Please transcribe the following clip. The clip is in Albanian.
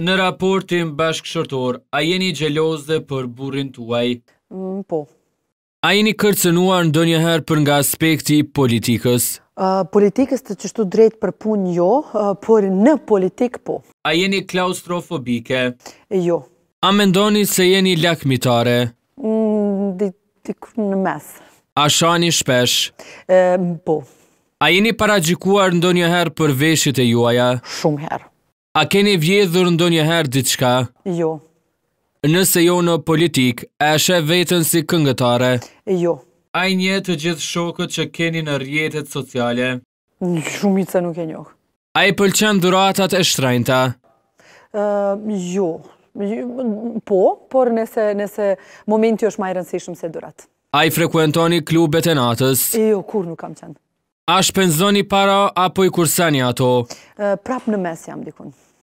Në raportin bashkëshortor, a jeni gjellozë për burin tuaj? Mm, po. A jeni kërcenuar ndonjëherë për nga aspekti politikës? Politikës të qështu drejt për punë jo, por në politikë po. A jeni klaustrofobike? Jo. A mendoni se jeni lakmitare? Mm, në mes. A shani shpesh? Po. A jeni paragjikuar ndonjëherë për veshit e juaja? Shumë herë. A keni vjedhur ndo njëherë diçka? Jo. Nëse jo në politik, e shë vetën si këngëtare? Jo. A i një të gjithë shokët që keni në rjetet sociale? Në se nuk e njohë. A i pëlqen dhuratat e shtrajnëta? jo. Po, por nëse, nëse momenti është majë rëndësishëm se dhurat. A i frekuentoni klubet e natës? Jo, kur nuk kam qenë. A shpenzoni para apo i kursani ato? Prap në mes jam dikun.